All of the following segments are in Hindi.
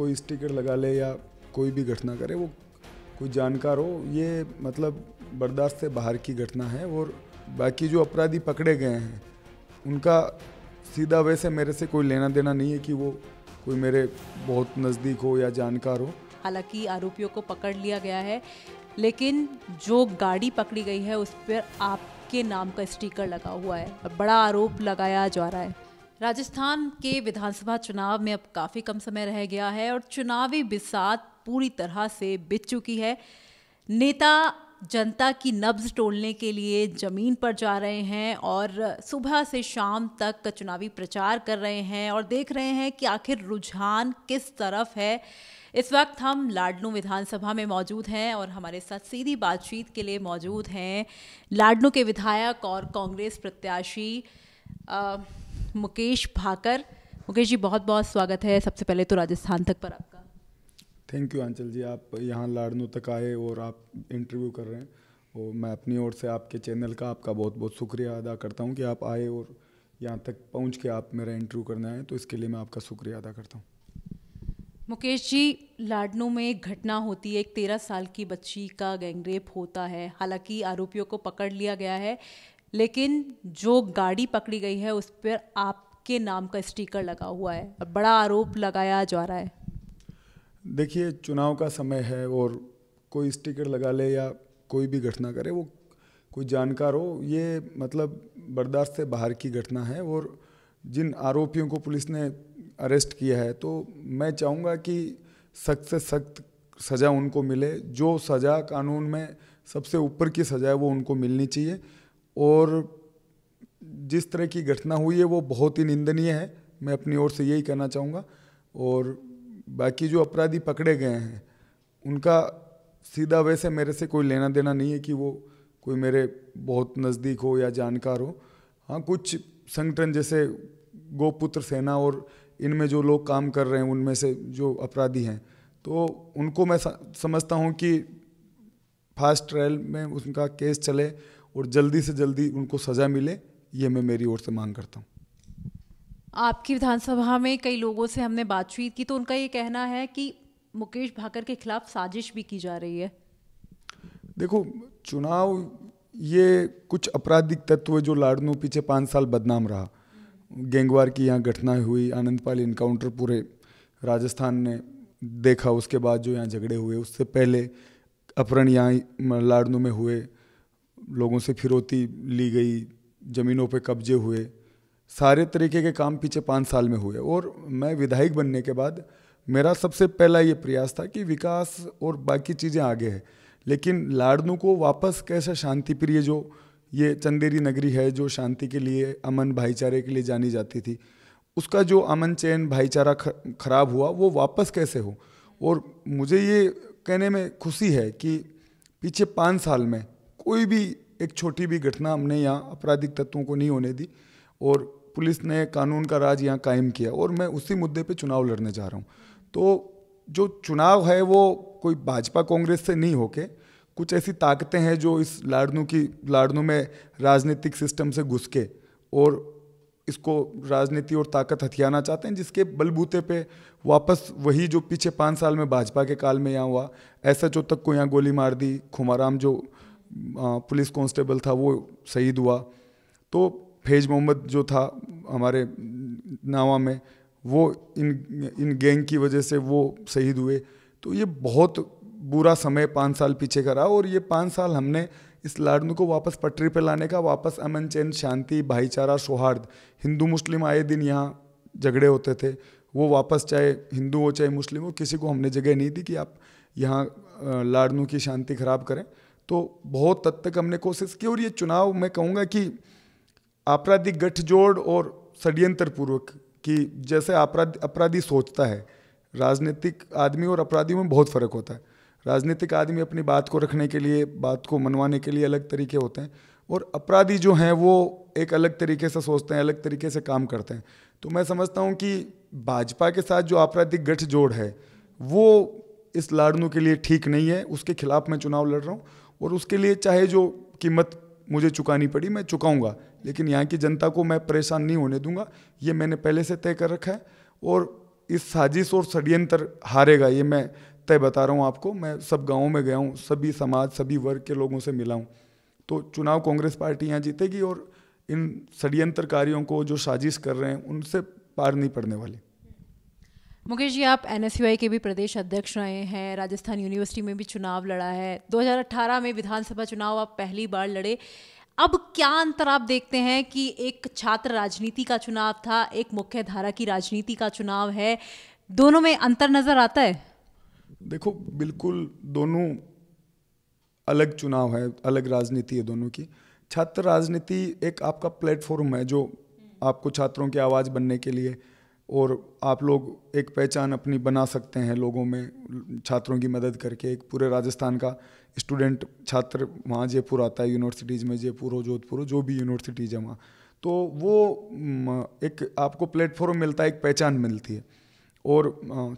कोई स्टिकर लगा ले या कोई भी घटना करे वो कोई जानकार हो ये मतलब बर्दाश्त से बाहर की घटना है और बाकी जो अपराधी पकड़े गए हैं उनका सीधा वैसे मेरे से कोई लेना देना नहीं है कि वो कोई मेरे बहुत नज़दीक हो या जानकार हो हालांकि आरोपियों को पकड़ लिया गया है लेकिन जो गाड़ी पकड़ी गई है उस पर आपके नाम का स्टिकर लगा हुआ है बड़ा आरोप लगाया जा रहा है राजस्थान के विधानसभा चुनाव में अब काफ़ी कम समय रह गया है और चुनावी बिसात पूरी तरह से बिच चुकी है नेता जनता की नब्ज टोलने के लिए ज़मीन पर जा रहे हैं और सुबह से शाम तक चुनावी प्रचार कर रहे हैं और देख रहे हैं कि आखिर रुझान किस तरफ है इस वक्त हम लाडनू विधानसभा में मौजूद हैं और हमारे साथ सीधी बातचीत के लिए मौजूद हैं लाडनू के विधायक और कांग्रेस प्रत्याशी मुकेश भाकर मुकेश जी बहुत बहुत स्वागत है सबसे पहले तो राजस्थान तक पर आपका थैंक यू आंचल जी आप यहाँ लाडनो तक आए और आप इंटरव्यू कर रहे हैं और मैं अपनी ओर से आपके चैनल का आपका बहुत बहुत शुक्रिया अदा करता हूँ कि आप आए और यहाँ तक पहुँच के आप मेरा इंटरव्यू करने आए तो इसके लिए मैं आपका शुक्रिया अदा करता हूँ मुकेश जी लाडनो में एक घटना होती है एक तेरह साल की बच्ची का गैंगरेप होता है हालांकि आरोपियों को पकड़ लिया गया है लेकिन जो गाड़ी पकड़ी गई है उस पर आपके नाम का स्टिकर लगा हुआ है और बड़ा आरोप लगाया जा रहा है देखिए चुनाव का समय है और कोई स्टिकर लगा ले या कोई भी घटना करे वो कोई जानकार हो ये मतलब बर्दाश्त से बाहर की घटना है और जिन आरोपियों को पुलिस ने अरेस्ट किया है तो मैं चाहूँगा कि सख्त से सख्त सज़ा उनको मिले जो सज़ा कानून में सबसे ऊपर की सज़ा है वो उनको मिलनी चाहिए और जिस तरह की घटना हुई है वो बहुत ही निंदनीय है मैं अपनी ओर से यही कहना चाहूँगा और बाकी जो अपराधी पकड़े गए हैं उनका सीधा वैसे मेरे से कोई लेना देना नहीं है कि वो कोई मेरे बहुत नज़दीक हो या जानकार हो हाँ कुछ संगठन जैसे गोपुत्र सेना और इनमें जो लोग काम कर रहे हैं उनमें से जो अपराधी हैं तो उनको मैं समझता हूँ कि फास्ट ट्रायल में उनका केस चले और जल्दी से जल्दी उनको सज़ा मिले ये मैं मेरी ओर से मांग करता हूँ आपकी विधानसभा में कई लोगों से हमने बातचीत की तो उनका ये कहना है कि मुकेश भाकर के खिलाफ साजिश भी की जा रही है देखो चुनाव ये कुछ आपराधिक तत्व जो लाडनों पीछे पाँच साल बदनाम रहा गैंगवार की यहाँ घटनाएं हुई आनंदपाल इनकाउंटर पूरे राजस्थान ने देखा उसके बाद जो यहाँ झगड़े हुए उससे पहले अपहरण यहाँ लाडनों में हुए लोगों से फिरौती ली गई ज़मीनों पे कब्जे हुए सारे तरीके के काम पीछे पाँच साल में हुए और मैं विधायक बनने के बाद मेरा सबसे पहला ये प्रयास था कि विकास और बाकी चीज़ें आगे हैं लेकिन लाडनू को वापस कैसे शांति प्रिय जो ये चंदेरी नगरी है जो शांति के लिए अमन भाईचारे के लिए जानी जाती थी उसका जो अमन चैन भाईचारा खराब हुआ वो वापस कैसे हो और मुझे ये कहने में खुशी है कि पीछे पाँच साल में कोई भी एक छोटी भी घटना हमने यहाँ आपराधिक तत्वों को नहीं होने दी और पुलिस ने कानून का राज यहाँ कायम किया और मैं उसी मुद्दे पे चुनाव लड़ने जा रहा हूँ तो जो चुनाव है वो कोई भाजपा कांग्रेस से नहीं होके कुछ ऐसी ताकतें हैं जो इस लाड़नों की लाड़नों में राजनीतिक सिस्टम से घुस के और इसको राजनीति और ताकत हथियाना चाहते हैं जिसके बलबूते पे वापस वही जो पीछे पाँच साल में भाजपा के काल में यहाँ हुआ ऐसा जो तक को यहाँ गोली मार दी खुमाराम जो पुलिस कांस्टेबल था वो शहीद हुआ तो फैज मोहम्मद जो था हमारे नावा में वो इन इन गैंग की वजह से वो शहीद हुए तो ये बहुत बुरा समय पाँच साल पीछे करा रहा और ये पाँच साल हमने इस लाडनू को वापस पटरी पर लाने का वापस अमन चैन शांति भाईचारा सौहार्द हिंदू मुस्लिम आए दिन यहाँ झगड़े होते थे वो वापस चाहे हिंदू हो चाहे मुस्लिम हो किसी को हमने जगह नहीं दी कि आप यहाँ लाडनू की शांति खराब करें तो बहुत हद तक हमने कोशिश की और ये चुनाव मैं कहूँगा कि आपराधिक गठजोड़ और षड्यंत्रपूर्वक कि जैसे अपराधी अपराधी सोचता है राजनीतिक आदमी और अपराधी में बहुत फ़र्क होता है राजनीतिक आदमी अपनी बात को रखने के लिए बात को मनवाने के लिए अलग तरीके होते हैं और अपराधी जो हैं वो एक अलग तरीके से सोचते हैं अलग तरीके से काम करते हैं तो मैं समझता हूँ कि भाजपा के साथ जो आपराधिक गठजोड़ है वो इस लाड़नू के लिए ठीक नहीं है उसके खिलाफ मैं चुनाव लड़ रहा हूँ और उसके लिए चाहे जो कीमत मुझे चुकानी पड़ी मैं चुकाऊंगा लेकिन यहाँ की जनता को मैं परेशान नहीं होने दूंगा ये मैंने पहले से तय कर रखा है और इस साजिश और षड्यंत्र हारेगा ये मैं तय बता रहा हूँ आपको मैं सब गाँव में गया हूँ सभी समाज सभी वर्ग के लोगों से मिला हूँ तो चुनाव कांग्रेस पार्टी यहाँ जीतेगी और इन षड्यंत्रकारियों को जो साजिश कर रहे हैं उनसे पार नहीं पड़ने वाली मुकेश जी आप एन के भी प्रदेश अध्यक्ष रहे हैं राजस्थान यूनिवर्सिटी में भी चुनाव लड़ा है 2018 में विधानसभा चुनाव आप पहली बार लड़े अब क्या अंतर आप देखते हैं कि एक छात्र राजनीति का चुनाव था एक मुख्य धारा की राजनीति का चुनाव है दोनों में अंतर नज़र आता है देखो बिल्कुल दोनों अलग चुनाव है अलग राजनीति है दोनों की छात्र राजनीति एक आपका प्लेटफॉर्म है जो आपको छात्रों की आवाज़ बनने के लिए और आप लोग एक पहचान अपनी बना सकते हैं लोगों में छात्रों की मदद करके एक पूरे राजस्थान का स्टूडेंट छात्र वहाँ जयपुर आता है यूनिवर्सिटीज़ में जयपुर हो जोधपुर हो जो भी यूनिवर्सिटीज़ है वहाँ तो वो एक आपको प्लेटफॉर्म मिलता है एक पहचान मिलती है और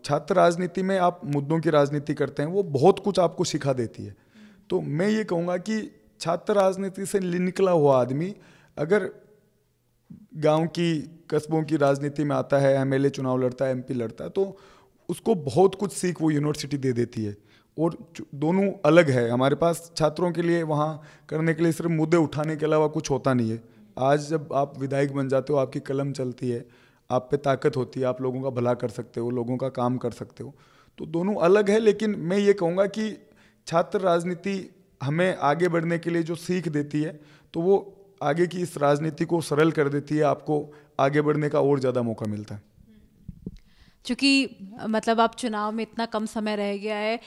छात्र राजनीति में आप मुद्दों की राजनीति करते हैं वो बहुत कुछ आपको सिखा देती है तो मैं ये कहूँगा कि छात्र राजनीति से निकला हुआ आदमी अगर गांव की कस्बों की राजनीति में आता है एमएलए चुनाव लड़ता है एमपी लड़ता है तो उसको बहुत कुछ सीख वो यूनिवर्सिटी दे देती है और दोनों अलग है हमारे पास छात्रों के लिए वहाँ करने के लिए सिर्फ मुद्दे उठाने के अलावा कुछ होता नहीं है आज जब आप विधायक बन जाते हो आपकी कलम चलती है आप पे ताकत होती है आप लोगों का भला कर सकते हो लोगों का काम कर सकते हो तो दोनों अलग है लेकिन मैं ये कहूँगा कि छात्र राजनीति हमें आगे बढ़ने के लिए जो सीख देती है तो वो आगे की इस राजनीति को सरल कर देती है आपको आगे बढ़ने का और ज़्यादा मौका मिलता है चूँकि मतलब आप चुनाव में इतना कम समय रह गया है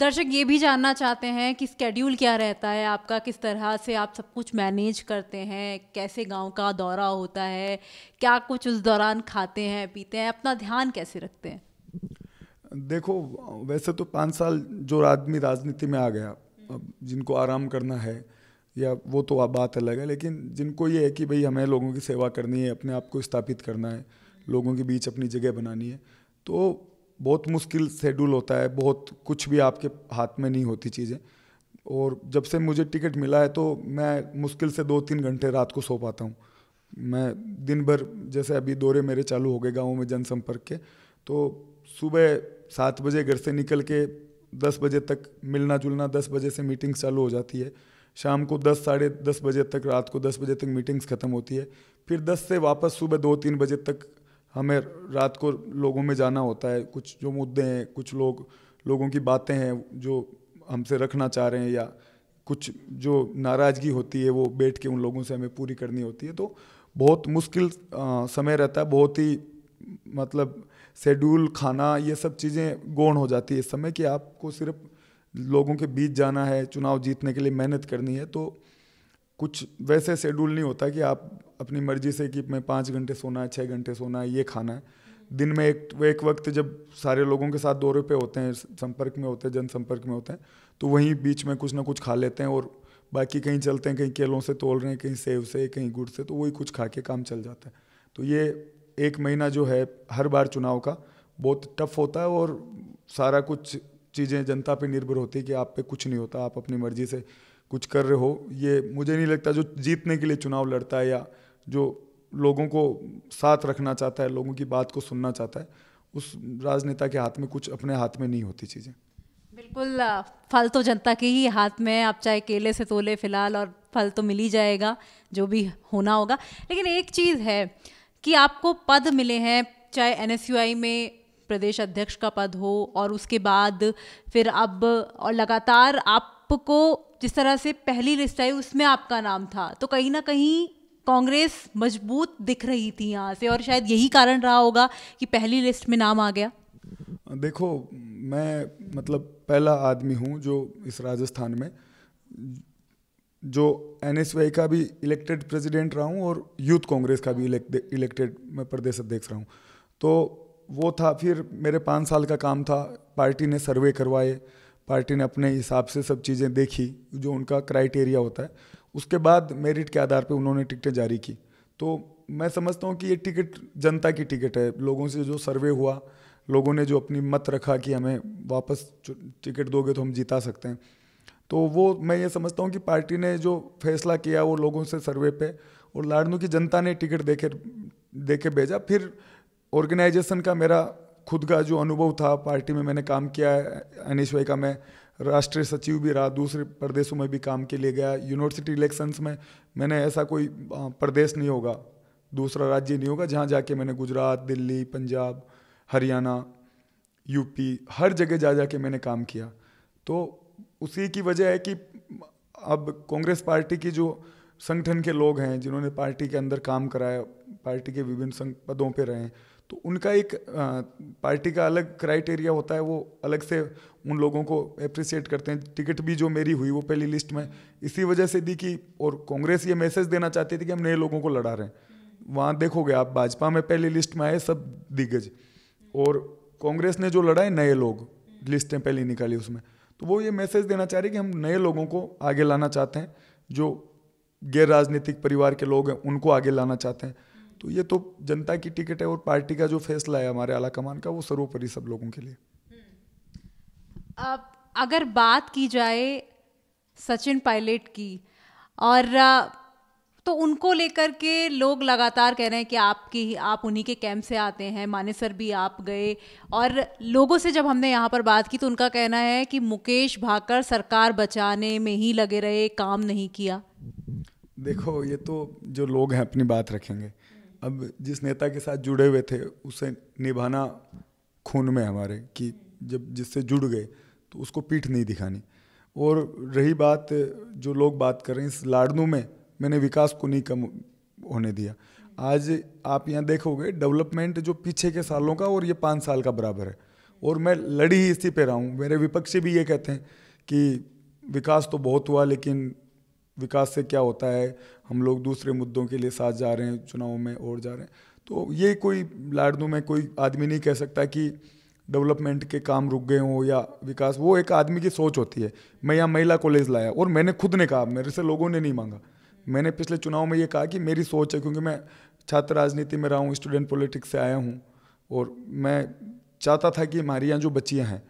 दर्शक ये भी जानना चाहते हैं कि स्केड्यूल क्या रहता है आपका किस तरह से आप सब कुछ मैनेज करते हैं कैसे गांव का दौरा होता है क्या कुछ उस दौरान खाते हैं पीते हैं अपना ध्यान कैसे रखते हैं देखो वैसे तो पाँच साल जो आदमी राजनीति में आ गया अब जिनको आराम करना है या वो तो आप बात अलग है लेकिन जिनको ये है कि भाई हमें लोगों की सेवा करनी है अपने आप को स्थापित करना है लोगों के बीच अपनी जगह बनानी है तो बहुत मुश्किल शेड्यूल होता है बहुत कुछ भी आपके हाथ में नहीं होती चीज़ें और जब से मुझे टिकट मिला है तो मैं मुश्किल से दो तीन घंटे रात को सो पाता हूँ मैं दिन भर जैसे अभी दौरे मेरे चालू हो गए गाँव में जनसंपर्क के तो सुबह सात बजे घर से निकल के दस बजे तक मिलना जुलना दस बजे से मीटिंग्स चालू हो जाती है शाम को दस साढ़े दस बजे तक रात को दस बजे तक मीटिंग्स ख़त्म होती है फिर दस से वापस सुबह दो तीन बजे तक हमें रात को लोगों में जाना होता है कुछ जो मुद्दे हैं कुछ लोग लोगों की बातें हैं जो हमसे रखना चाह रहे हैं या कुछ जो नाराज़गी होती है वो बैठ के उन लोगों से हमें पूरी करनी होती है तो बहुत मुश्किल समय रहता है बहुत ही मतलब शेड्यूल खाना ये सब चीज़ें गौण हो जाती है इस समय कि आपको सिर्फ लोगों के बीच जाना है चुनाव जीतने के लिए मेहनत करनी है तो कुछ वैसे शेड्यूल नहीं होता कि आप अपनी मर्जी से कि मैं पाँच घंटे सोना है छः घंटे सोना है ये खाना है दिन में एक एक वक्त जब सारे लोगों के साथ दौरे पे होते हैं संपर्क में होते हैं जनसंपर्क में होते हैं तो वहीं बीच में कुछ ना कुछ खा लेते हैं और बाकी कहीं चलते हैं कहीं केलों से तोड़ रहे हैं कहीं सेब से कहीं गुड़ से तो वही कुछ खा के काम चल जाता है तो ये एक महीना जो है हर बार चुनाव का बहुत टफ होता है और सारा कुछ चीज़ें जनता पे निर्भर होती है कि आप पे कुछ नहीं होता आप अपनी मर्जी से कुछ कर रहे हो ये मुझे नहीं लगता जो जीतने के लिए चुनाव लड़ता है या जो लोगों को साथ रखना चाहता है लोगों की बात को सुनना चाहता है उस राजनेता के हाथ में कुछ अपने हाथ में नहीं होती चीज़ें बिल्कुल फल तो जनता के ही हाथ में आप चाहे केले से तोले फिलहाल और फल तो मिल ही जाएगा जो भी होना होगा लेकिन एक चीज़ है कि आपको पद मिले हैं चाहे एन में प्रदेश अध्यक्ष का पद हो और उसके बाद फिर अब और लगातार आपको जिस तरह से पहली लिस्ट आई उसमें आपका नाम था तो कहीं ना कहीं कांग्रेस मजबूत दिख रही थी यहाँ से और शायद यही कारण रहा होगा कि पहली लिस्ट में नाम आ गया देखो मैं मतलब पहला आदमी हूँ जो इस राजस्थान में जो एन का भी इलेक्टेड प्रेसिडेंट रहा हूँ और यूथ कांग्रेस का भी इलेक्टेड मैं प्रदेश अध्यक्ष रहा हूँ तो वो था फिर मेरे पाँच साल का काम था पार्टी ने सर्वे करवाए पार्टी ने अपने हिसाब से सब चीज़ें देखी जो उनका क्राइटेरिया होता है उसके बाद मेरिट के आधार पर उन्होंने टिकटें जारी की तो मैं समझता हूँ कि ये टिकट जनता की टिकट है लोगों से जो सर्वे हुआ लोगों ने जो अपनी मत रखा कि हमें वापस टिकट दोगे तो हम जिता सकते हैं तो वो मैं ये समझता हूँ कि पार्टी ने जो फैसला किया वो लोगों से सर्वे पे और लाडनू की जनता ने टिकट देकर दे के भेजा फिर ऑर्गेनाइजेशन का मेरा खुद का जो अनुभव था पार्टी में मैंने काम किया है अनिश भाई का मैं राष्ट्रीय सचिव भी रहा दूसरे प्रदेशों में भी काम के लिए गया यूनिवर्सिटी इलेक्शंस में मैंने ऐसा कोई प्रदेश नहीं होगा दूसरा राज्य नहीं होगा जहाँ जाके मैंने गुजरात दिल्ली पंजाब हरियाणा यूपी हर जगह जा जा के मैंने काम किया तो उसी की वजह है कि अब कांग्रेस पार्टी की जो संगठन के लोग हैं जिन्होंने पार्टी के अंदर काम कराया पार्टी के विभिन्न पदों पर रहे हैं तो उनका एक पार्टी का अलग क्राइटेरिया होता है वो अलग से उन लोगों को अप्रिसिएट करते हैं टिकट भी जो मेरी हुई वो पहली लिस्ट में इसी वजह से दी कि और कांग्रेस ये मैसेज देना चाहती थी कि हम नए लोगों को लड़ा रहे हैं वहाँ देखोगे आप भाजपा में पहली लिस्ट में आए सब दिग्गज और कांग्रेस ने जो लड़ाए नए लोग लिस्टें पहली निकाली उसमें तो वो ये मैसेज देना चाह रही कि हम नए लोगों को आगे लाना चाहते हैं जो गैर राजनीतिक परिवार के लोग हैं उनको आगे लाना चाहते हैं तो ये तो जनता की टिकट है और पार्टी का जो फैसला है हमारे आला कमान का वो सर्वोपरि सब लोगों के लिए हम्म। अब अगर बात की जाए सचिन पायलट की और तो उनको लेकर के लोग लगातार कह रहे हैं कि आपकी आप उन्हीं के कैंप से आते हैं मानेसर भी आप गए और लोगों से जब हमने यहाँ पर बात की तो उनका कहना है कि मुकेश भाकर सरकार बचाने में ही लगे रहे काम नहीं किया देखो ये तो जो लोग हैं अपनी बात रखेंगे अब जिस नेता के साथ जुड़े हुए थे उसे निभाना खून में हमारे कि जब जिससे जुड़ गए तो उसको पीठ नहीं दिखानी और रही बात जो लोग बात कर रहे हैं इस लाडनू में मैंने विकास को नहीं कम होने दिया आज आप यहाँ देखोगे डेवलपमेंट जो पीछे के सालों का और ये पाँच साल का बराबर है और मैं लड़ी ही इसी पे रहा हूँ मेरे विपक्षी भी ये कहते हैं कि विकास तो बहुत हुआ लेकिन विकास से क्या होता है हम लोग दूसरे मुद्दों के लिए साथ जा रहे हैं चुनावों में और जा रहे हैं तो ये कोई लाडनू में कोई आदमी नहीं कह सकता कि डेवलपमेंट के काम रुक गए हों या विकास वो एक आदमी की सोच होती है मैं यहाँ महिला कॉलेज लाया और मैंने खुद ने कहा मेरे से लोगों ने नहीं मांगा मैंने पिछले चुनाव में ये कहा कि मेरी सोच है क्योंकि मैं छात्र राजनीति में रहा हूँ स्टूडेंट पॉलिटिक्स से आया हूँ और मैं चाहता था कि हमारी यहाँ जो बच्चियाँ हैं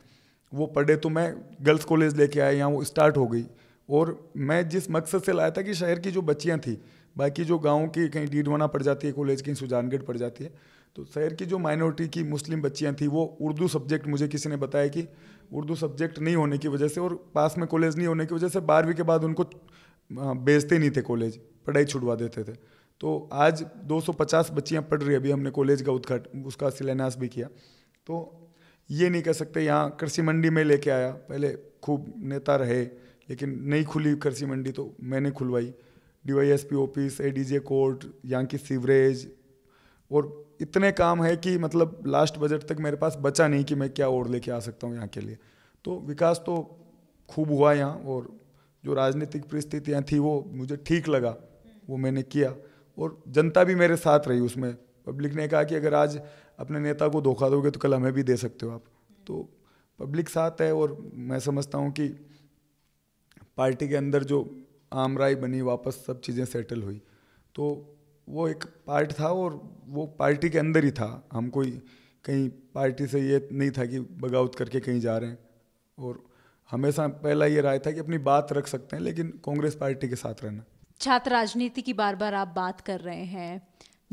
वो पढ़े तो मैं गर्ल्स कॉलेज लेके आया यहाँ वो स्टार्ट हो गई और मैं जिस मकसद से लाया था कि शहर की जो बच्चियाँ थी बाकी जो गाँव की कहीं डीडवाना पड़ जाती है कॉलेज कहीं सुजानगढ़ पड़ जाती है तो शहर की जो माइनॉरिटी की मुस्लिम बच्चियाँ थी वो उर्दू सब्जेक्ट मुझे किसी ने बताया कि उर्दू सब्जेक्ट नहीं होने की वजह से और पास में कॉलेज नहीं होने की वजह से बारहवीं के बाद उनको हाँ, भेजते नहीं थे कॉलेज पढ़ाई छुड़वा देते थे तो आज 250 बच्चियाँ पढ़ रही अभी हमने कॉलेज का उद्घाटन उसका शिलान्यास भी किया तो ये नहीं कह सकते यहाँ कृषि मंडी में लेके आया पहले खूब नेता रहे लेकिन नहीं खुली कृषि मंडी तो मैंने खुलवाई D Y S P office A D J court यहाँ की सीवरेज और इतने काम है कि मतलब लास्ट बजट तक मेरे पास बचा नहीं कि मैं क्या और लेके आ सकता हूँ यहाँ के लिए तो विकास तो खूब हुआ यहाँ और जो राजनीतिक परिस्थितियाँ थी वो मुझे ठीक लगा वो मैंने किया और जनता भी मेरे साथ रही उसमें पब्लिक ने कहा कि अगर आज अपने नेता को धोखा दोगे तो कल हमें भी दे सकते हो आप तो पब्लिक साथ है और मैं समझता हूँ कि पार्टी के अंदर जो आम राय बनी वापस सब चीज़ें सेटल हुई तो वो एक पार्ट था और वो पार्टी के अंदर ही था हम कोई कहीं पार्टी से ये नहीं था कि बगावत करके कहीं जा रहे हैं और हमेशा पहला ये राय था कि अपनी बात रख सकते हैं लेकिन कांग्रेस पार्टी के साथ रहना छात्र राजनीति की बार बार आप बात कर रहे हैं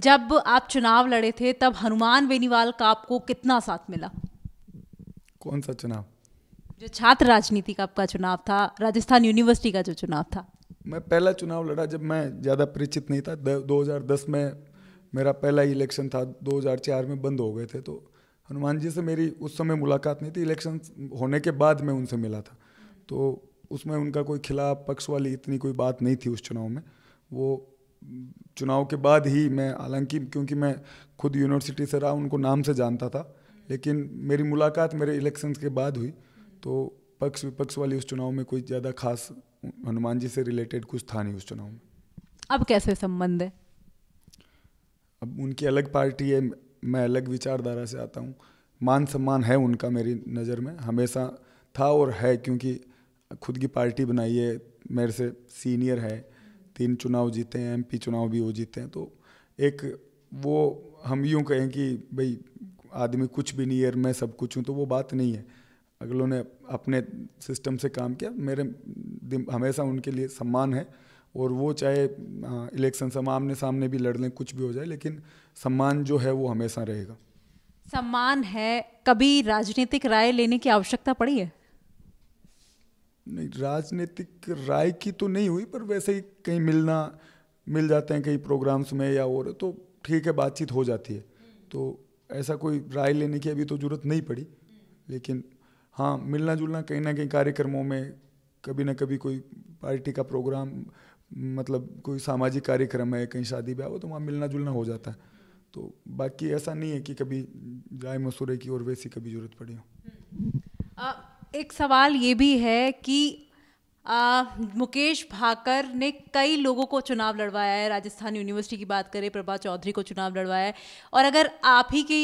जब आप चुनाव लड़े थे तब हनुमान बेनीवाल का आपको कितना साथ मिला कौन सा चुनाव जो छात्र राजनीति का आपका चुनाव था राजस्थान यूनिवर्सिटी का जो चुनाव था मैं पहला चुनाव लड़ा जब मैं ज़्यादा परिचित नहीं था दो हज़ार दस में मेरा पहला इलेक्शन था 2004 में बंद हो गए थे तो हनुमान जी से मेरी उस समय मुलाकात नहीं थी इलेक्शन होने के बाद मैं उनसे मिला था तो उसमें उनका कोई खिलाफ पक्ष वाली इतनी कोई बात नहीं थी उस चुनाव में वो चुनाव के बाद ही मैं हालांकि क्योंकि मैं खुद यूनिवर्सिटी से रहा उनको नाम से जानता था लेकिन मेरी मुलाकात मेरे इलेक्शंस के बाद हुई तो पक्ष विपक्ष वाली उस चुनाव में कोई ज़्यादा खास हनुमान जी से रिलेटेड कुछ था नहीं उस चुनाव में अब कैसे संबंध है अब उनकी अलग पार्टी है मैं अलग विचारधारा से आता हूँ मान सम्मान है उनका मेरी नज़र में हमेशा था और है क्योंकि खुद की पार्टी बनाई है मेरे से सीनियर है तीन चुनाव जीते हैं एमपी चुनाव भी वो जीते हैं तो एक वो हम यूँ कहें कि भाई आदमी कुछ भी नहीं है मैं सब कुछ हूँ तो वो बात नहीं है अगलों ने अपने सिस्टम से काम किया मेरे हमेशा उनके लिए सम्मान है और वो चाहे हाँ, इलेक्शन से आमने सामने भी लड़ लें कुछ भी हो जाए लेकिन सम्मान जो है वो हमेशा रहेगा सम्मान है कभी राजनीतिक राय लेने की आवश्यकता पड़ी है नहीं राजनीतिक राय की तो नहीं हुई पर वैसे ही कहीं मिलना मिल जाते हैं कहीं प्रोग्राम्स में या और तो ठीक है बातचीत हो जाती है तो ऐसा कोई राय लेने की अभी तो ज़रूरत नहीं पड़ी लेकिन हाँ मिलना जुलना कहीं ना कहीं कार्यक्रमों में कभी ना कभी कोई पार्टी का प्रोग्राम मतलब कोई सामाजिक कार्यक्रम है कहीं शादी ब्याह हो तो वहाँ मिलना जुलना हो जाता है तो बाकी ऐसा नहीं है कि कभी जाए मसूरे की और वैसी कभी जरूरत पड़ी हो हम्म। एक सवाल ये भी है कि आ, मुकेश भाकर ने कई लोगों को चुनाव लड़वाया है राजस्थान यूनिवर्सिटी की बात करें प्रभा चौधरी को चुनाव लड़वाया है और अगर आप ही की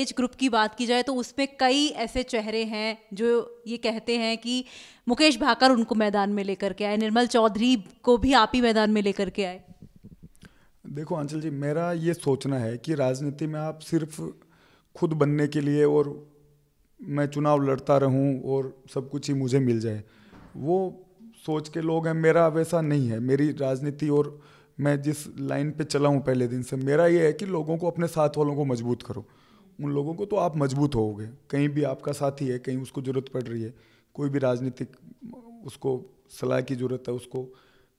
एज ग्रुप की बात की जाए तो उसमें कई ऐसे चेहरे हैं जो ये कहते हैं कि मुकेश भाकर उनको मैदान में लेकर के आए निर्मल चौधरी को भी आप ही मैदान में लेकर के आए देखो अंचल जी मेरा ये सोचना है कि राजनीति में आप सिर्फ खुद बनने के लिए और मैं चुनाव लड़ता रहूं और सब कुछ ही मुझे मिल जाए वो सोच के लोग हैं मेरा वैसा नहीं है मेरी राजनीति और मैं जिस लाइन पे चला हूँ पहले दिन से मेरा ये है कि लोगों को अपने साथ वालों को मजबूत करो उन लोगों को तो आप मजबूत होोगे कहीं भी आपका साथी है कहीं उसको ज़रूरत पड़ रही है कोई भी राजनीतिक उसको सलाह की ज़रूरत है उसको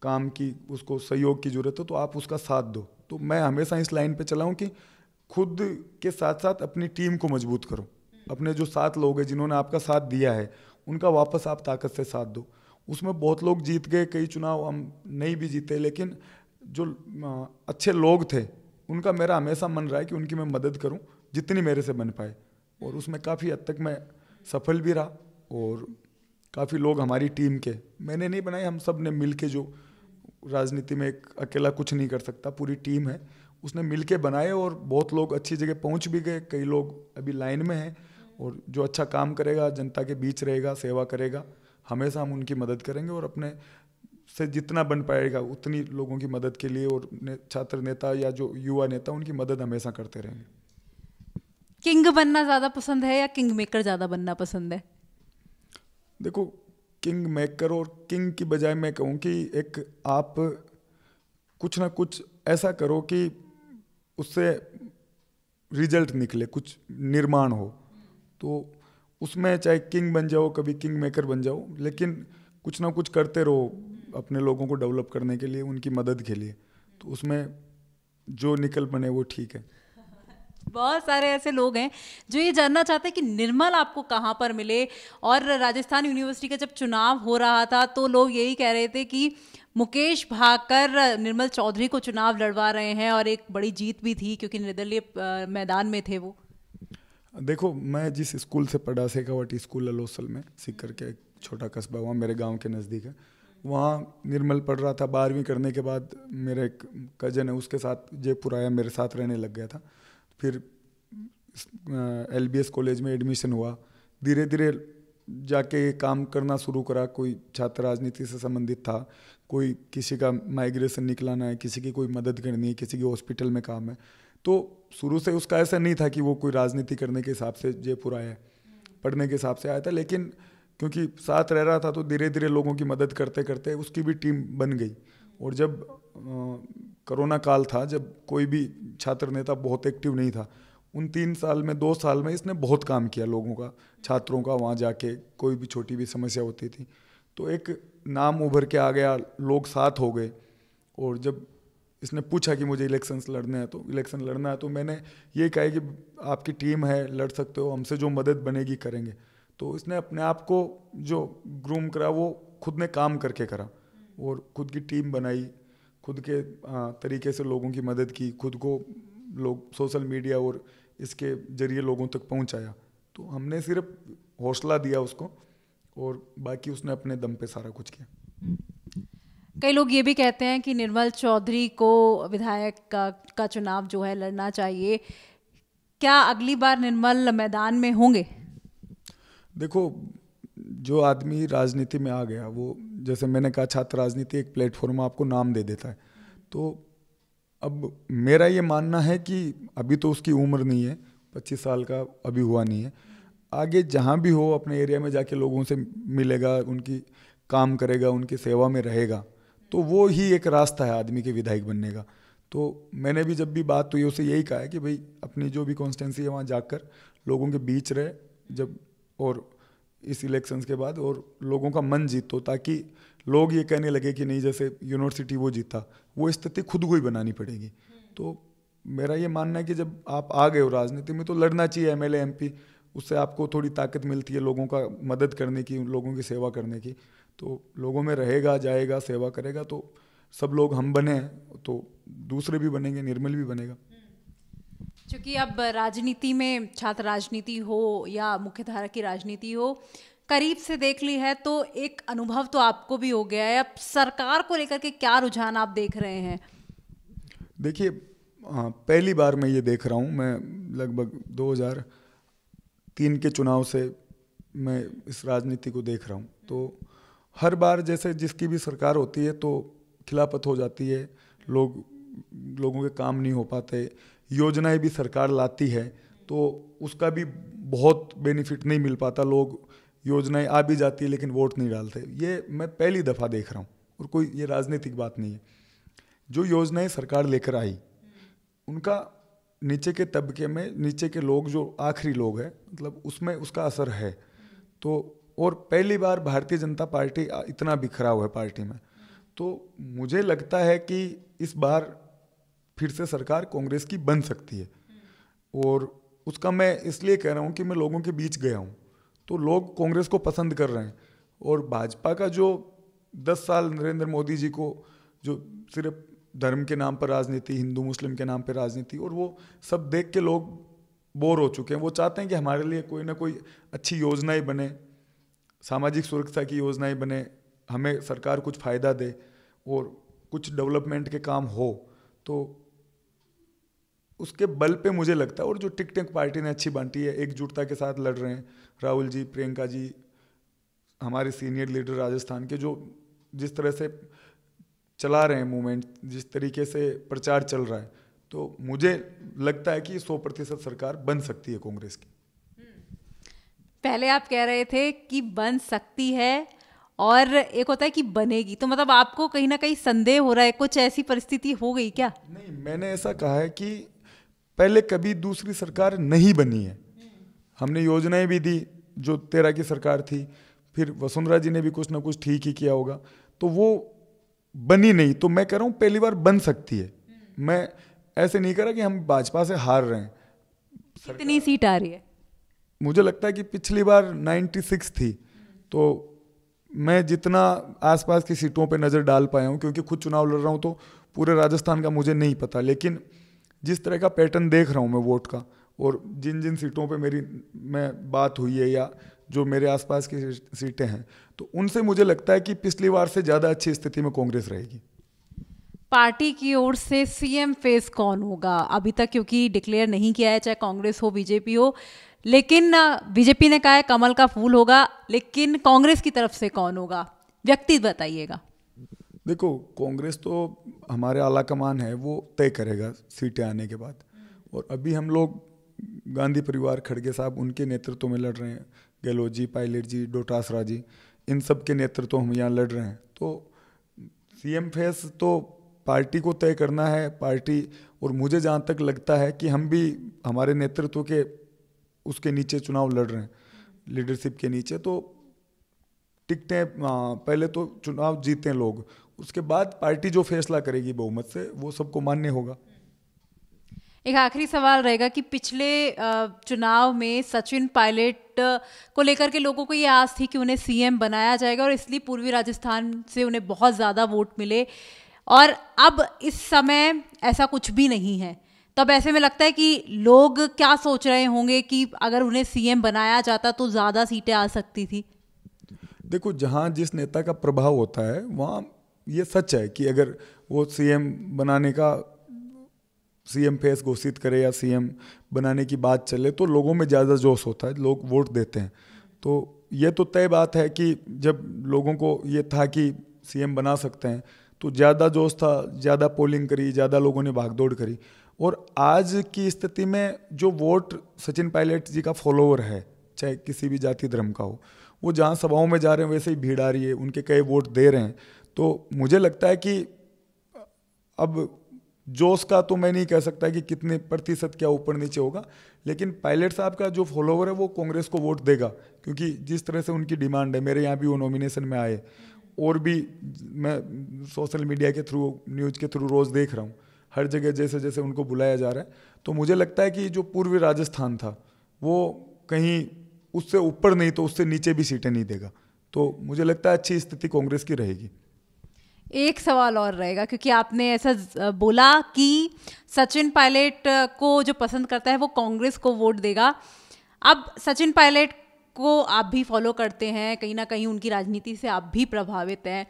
काम की उसको सहयोग की ज़रूरत है तो आप उसका साथ दो तो मैं हमेशा इस लाइन पे चला हूँ कि खुद के साथ साथ अपनी टीम को मजबूत करो अपने जो सात लोग हैं जिन्होंने आपका साथ दिया है उनका वापस आप ताकत से साथ दो उसमें बहुत लोग जीत गए कई चुनाव हम नहीं भी जीते लेकिन जो अच्छे लोग थे उनका मेरा हमेशा मन रहा है कि उनकी मैं मदद करूं जितनी मेरे से बन पाए और उसमें काफ़ी हद तक मैं सफल भी रहा और काफ़ी लोग हमारी टीम के मैंने नहीं बनाए हम सब ने मिल के जो राजनीति में एक अकेला कुछ नहीं कर सकता पूरी टीम है उसने मिल के बनाए और बहुत लोग अच्छी जगह पहुंच भी गए कई लोग अभी लाइन में हैं और जो अच्छा काम करेगा जनता के बीच रहेगा सेवा करेगा हमेशा हम उनकी मदद करेंगे और अपने से जितना बन पाएगा उतनी लोगों की मदद के लिए और ने, छात्र नेता या जो युवा नेता उनकी मदद हमेशा करते रहेंगे किंग बनना ज़्यादा पसंद है या किंग मेकर ज़्यादा बनना पसंद है देखो किंग मेकर और किंग की बजाय मैं कहूँ कि एक आप कुछ ना कुछ ऐसा करो कि उससे रिजल्ट निकले कुछ निर्माण हो तो उसमें चाहे किंग बन जाओ कभी किंग मेकर बन जाओ लेकिन कुछ ना कुछ करते रहो अपने लोगों को डेवलप करने के लिए उनकी मदद के लिए तो उसमें जो निकल बने वो ठीक है बहुत सारे ऐसे लोग हैं जो ये जानना चाहते हैं कि निर्मल आपको कहाँ पर मिले और राजस्थान यूनिवर्सिटी का जब चुनाव हो रहा था तो लोग यही कह रहे थे कि मुकेश भाकर निर्मल चौधरी को चुनाव लड़वा रहे हैं और एक बड़ी जीत भी थी क्योंकि निर्दलीय मैदान में थे वो देखो मैं जिस स्कूल से पढ़ा शेखावटी स्कूल अलोसल में सीकर के एक छोटा कस्बा हुआ मेरे गांव के नज़दीक है वहाँ निर्मल पढ़ रहा था बारहवीं करने के बाद मेरा एक कजन है उसके साथ जयपुर आया मेरे साथ रहने लग गया था फिर एल बी एस कॉलेज में एडमिशन हुआ धीरे धीरे जाके काम करना शुरू करा कोई छात्र राजनीति से संबंधित था कोई किसी का माइग्रेशन निकलाना है किसी की कोई मदद करनी है किसी के हॉस्पिटल में काम है तो शुरू से उसका ऐसा नहीं था कि वो कोई राजनीति करने के हिसाब से जयपुर आया पढ़ने के हिसाब से आया था लेकिन क्योंकि साथ रह रहा था तो धीरे धीरे लोगों की मदद करते करते उसकी भी टीम बन गई और जब कोरोना काल था जब कोई भी छात्र नेता बहुत एक्टिव नहीं था उन तीन साल में दो साल में इसने बहुत काम किया लोगों का छात्रों का वहाँ जाके कोई भी छोटी भी समस्या होती थी तो एक नाम उभर के आ गया लोग साथ हो गए और जब इसने पूछा कि मुझे इलेक्शन लड़ने हैं तो इलेक्शन लड़ना है तो मैंने ये कहा कि आपकी टीम है लड़ सकते हो हमसे जो मदद बनेगी करेंगे तो इसने अपने आप को जो ग्रूम करा वो खुद ने काम करके करा और खुद की टीम बनाई खुद के तरीके से लोगों की मदद की खुद को लोग सोशल मीडिया और इसके जरिए लोगों तक पहुंचाया तो हमने सिर्फ हौसला दिया उसको और बाकी उसने अपने दम पे सारा कुछ किया कई लोग ये भी कहते हैं कि निर्मल चौधरी को विधायक का, का चुनाव जो है लड़ना चाहिए क्या अगली बार निर्मल मैदान में होंगे देखो जो आदमी राजनीति में आ गया वो जैसे मैंने कहा छात्र राजनीति एक प्लेटफॉर्म आपको नाम दे देता है तो अब मेरा ये मानना है कि अभी तो उसकी उम्र नहीं है पच्चीस साल का अभी हुआ नहीं है आगे जहाँ भी हो अपने एरिया में जाके लोगों से मिलेगा उनकी काम करेगा उनकी सेवा में रहेगा तो वो ही एक रास्ता है आदमी के विधायक बनने का तो मैंने भी जब भी बात हुई उसे यही कहा है कि भाई अपनी जो भी कॉन्स्टेंसी है वहाँ जाकर लोगों के बीच रहे जब और इस इलेक्शंस के बाद और लोगों का मन जीतो ताकि लोग ये कहने लगे कि नहीं जैसे यूनिवर्सिटी वो जीता वो स्थिति खुद को ही बनानी पड़ेगी तो मेरा ये मानना है कि जब आप आ गए हो राजनीति में तो लड़ना चाहिए एम एल उससे आपको थोड़ी ताकत मिलती है लोगों का मदद करने की लोगों की सेवा करने की तो लोगों में रहेगा जाएगा सेवा करेगा तो सब लोग हम बने तो दूसरे भी बनेंगे निर्मल भी बनेगा क्योंकि अब राजनीति में छात्र राजनीति हो या मुख्यधारा की राजनीति हो करीब से देख ली है तो एक अनुभव तो आपको भी हो गया है अब सरकार को लेकर के क्या रुझान आप देख रहे हैं देखिए हाँ, पहली बार मैं ये देख रहा हूँ मैं लगभग 2003 के चुनाव से मैं इस राजनीति को देख रहा हूँ तो हर बार जैसे जिसकी भी सरकार होती है तो खिलाफत हो जाती है लोग लोगों के काम नहीं हो पाते योजनाएं भी सरकार लाती है तो उसका भी बहुत बेनिफिट नहीं मिल पाता लोग योजनाएं आ भी जाती है लेकिन वोट नहीं डालते ये मैं पहली दफ़ा देख रहा हूँ और कोई ये राजनीतिक बात नहीं है जो योजनाएं सरकार लेकर आई उनका नीचे के तबके में नीचे के लोग जो आखिरी लोग हैं मतलब उसमें उसका असर है तो और पहली बार भारतीय जनता पार्टी इतना बिखरा हुआ है पार्टी में तो मुझे लगता है कि इस बार फिर से सरकार कांग्रेस की बन सकती है और उसका मैं इसलिए कह रहा हूँ कि मैं लोगों के बीच गया हूँ तो लोग कांग्रेस को पसंद कर रहे हैं और भाजपा का जो दस साल नरेंद्र मोदी जी को जो सिर्फ धर्म के नाम पर राजनीति हिंदू मुस्लिम के नाम पर राजनीति और वो सब देख के लोग बोर हो चुके हैं वो चाहते हैं कि हमारे लिए कोई ना कोई अच्छी योजनाएं बने सामाजिक सुरक्षा की योजनाएं बने हमें सरकार कुछ फ़ायदा दे और कुछ डेवलपमेंट के काम हो तो उसके बल पे मुझे लगता है और जो टिक टिक पार्टी ने अच्छी बांटी है एकजुटता के साथ लड़ रहे हैं राहुल जी प्रियंका जी हमारे सीनियर लीडर राजस्थान के जो जिस तरह से चला रहे हैं मूवमेंट जिस तरीके से प्रचार चल रहा है तो मुझे लगता है कि सौ प्रतिशत सरकार बन सकती है कांग्रेस की पहले आप कह रहे थे कि बन सकती है और एक होता है कि बनेगी तो मतलब आपको कहीं ना कहीं संदेह हो रहा है कुछ ऐसी परिस्थिति हो गई क्या नहीं मैंने ऐसा कहा है कि पहले कभी दूसरी सरकार नहीं बनी है हमने योजनाएं भी दी जो तेरह की सरकार थी फिर वसुंधरा जी ने भी कुछ ना कुछ ठीक ही किया होगा तो वो बनी नहीं तो मैं कह रहा हूँ पहली बार बन सकती है हम्म। मैं ऐसे नहीं कह रहा कि हम भाजपा से हार रहे हैं कितनी सीट आ रही है मुझे लगता है कि पिछली बार 96 थी तो मैं जितना आसपास की सीटों पे नज़र डाल पाया हूँ क्योंकि खुद चुनाव लड़ रहा हूँ तो पूरे राजस्थान का मुझे नहीं पता लेकिन जिस तरह का पैटर्न देख रहा हूँ मैं वोट का और जिन जिन सीटों पे मेरी मैं बात हुई है या जो मेरे आसपास की सीटें हैं तो उनसे मुझे लगता है कि पिछली बार से ज़्यादा अच्छी स्थिति में कांग्रेस रहेगी पार्टी की ओर से सीएम फेस कौन होगा अभी तक क्योंकि डिक्लेयर नहीं किया है चाहे कांग्रेस हो बीजेपी हो लेकिन बीजेपी ने कहा है कमल का फूल होगा लेकिन कांग्रेस की तरफ से कौन होगा व्यक्ति बताइएगा देखो कांग्रेस तो हमारे आला कमान है वो तय करेगा सीटें आने के बाद और अभी हम लोग गांधी परिवार खड़गे साहब उनके नेतृत्व में लड़ रहे हैं गहलोत जी पायलट जी डोटासरा जी इन सब के नेतृत्व हम यहाँ लड़ रहे हैं तो सी एम फेस तो पार्टी को तय करना है पार्टी और मुझे जहाँ तक लगता है कि हम भी हमारे नेतृत्व के उसके नीचे चुनाव लड़ रहे हैं लीडरशिप के नीचे तो टिकटें पहले तो चुनाव जीते लोग उसके बाद पार्टी जो फैसला करेगी बहुमत से वो सबको मान्य होगा एक आखिरी सवाल रहेगा कि पिछले चुनाव में सचिन पायलट को लेकर के लोगों को ये आस थी कि उन्हें सीएम बनाया जाएगा और इसलिए पूर्वी राजस्थान से उन्हें बहुत ज़्यादा वोट मिले और अब इस समय ऐसा कुछ भी नहीं है तब ऐसे में लगता है कि लोग क्या सोच रहे होंगे कि अगर उन्हें सीएम बनाया जाता तो ज़्यादा सीटें आ सकती थी देखो जहाँ जिस नेता का प्रभाव होता है वहाँ ये सच है कि अगर वो सीएम बनाने का सीएम फेस घोषित करे या सीएम बनाने की बात चले तो लोगों में ज़्यादा जोश होता है लोग वोट देते हैं तो ये तो तय बात है कि जब लोगों को ये था कि सीएम बना सकते हैं तो ज़्यादा जोश था ज़्यादा पोलिंग करी ज़्यादा लोगों ने भागदौड़ करी और आज की स्थिति में जो वोट सचिन पायलट जी का फॉलोअर है चाहे किसी भी जाति धर्म का हो वो जहाँ सभाओं में जा रहे हैं वैसे ही भीड़ आ रही है उनके कई वोट दे रहे हैं तो मुझे लगता है कि अब जोश का तो मैं नहीं कह सकता कि कितने प्रतिशत क्या ऊपर नीचे होगा लेकिन पायलट साहब का जो फॉलोवर है वो कांग्रेस को वोट देगा क्योंकि जिस तरह से उनकी डिमांड है मेरे यहाँ भी वो नॉमिनेशन में आए और भी मैं सोशल मीडिया के थ्रू न्यूज़ के थ्रू रोज़ देख रहा हूँ हर जगह जैसे जैसे उनको बुलाया जा रहा है तो मुझे लगता है कि जो पूर्वी राजस्थान था वो कहीं उससे ऊपर नहीं तो उससे नीचे भी सीटें नहीं देगा तो मुझे लगता है अच्छी स्थिति कांग्रेस की रहेगी एक सवाल और रहेगा क्योंकि आपने ऐसा बोला कि सचिन पायलट को जो पसंद करता है वो कांग्रेस को वोट देगा अब सचिन पायलट को आप भी फॉलो करते हैं कहीं ना कहीं उनकी राजनीति से आप भी प्रभावित हैं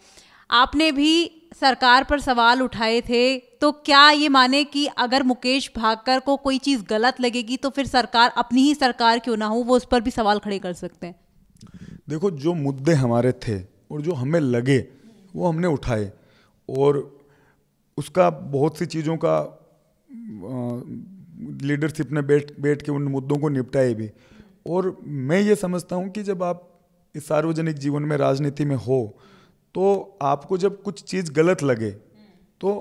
आपने भी सरकार पर सवाल उठाए थे तो क्या ये माने कि अगर मुकेश भाकर को कोई चीज़ गलत लगेगी तो फिर सरकार अपनी ही सरकार क्यों ना हो वो उस पर भी सवाल खड़े कर सकते हैं देखो जो मुद्दे हमारे थे और जो हमें लगे वो हमने उठाए और उसका बहुत सी चीज़ों का लीडरशिप ने बैठ बैठ के उन मुद्दों को निपटाए भी और मैं ये समझता हूँ कि जब आप इस सार्वजनिक जीवन में राजनीति में हो तो आपको जब कुछ चीज़ गलत लगे तो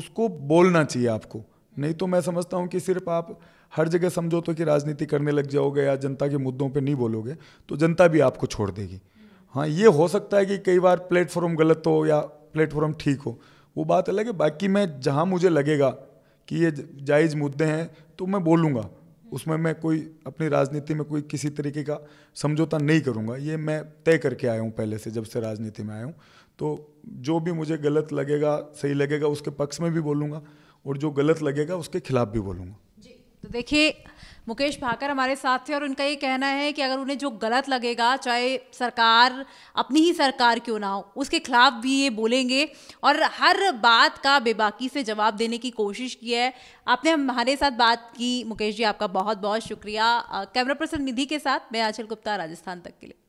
उसको बोलना चाहिए आपको नहीं तो मैं समझता हूँ कि सिर्फ आप हर जगह समझो तो कि राजनीति करने लग जाओगे या जनता के मुद्दों पे नहीं बोलोगे तो जनता भी आपको छोड़ देगी हाँ ये हो सकता है कि कई बार प्लेटफॉर्म गलत हो या प्लेटफॉर्म ठीक हो वो बात अलग है बाकी मैं जहाँ मुझे लगेगा कि ये जायज़ मुद्दे हैं तो मैं बोलूँगा उसमें मैं कोई अपनी राजनीति में कोई किसी तरीके का समझौता नहीं करूँगा ये मैं तय करके आया हूँ पहले से जब से राजनीति में आया हूँ तो जो भी मुझे गलत लगेगा सही लगेगा उसके पक्ष में भी बोलूँगा और जो गलत लगेगा उसके खिलाफ भी बोलूँगा तो देखिए मुकेश भाकर हमारे साथ थे और उनका ये कहना है कि अगर उन्हें जो गलत लगेगा चाहे सरकार अपनी ही सरकार क्यों ना हो उसके खिलाफ भी ये बोलेंगे और हर बात का बेबाकी से जवाब देने की कोशिश की है आपने हमारे साथ बात की मुकेश जी आपका बहुत बहुत शुक्रिया कैमरा पर्सन निधि के साथ मैं आचल गुप्ता राजस्थान तक के लिए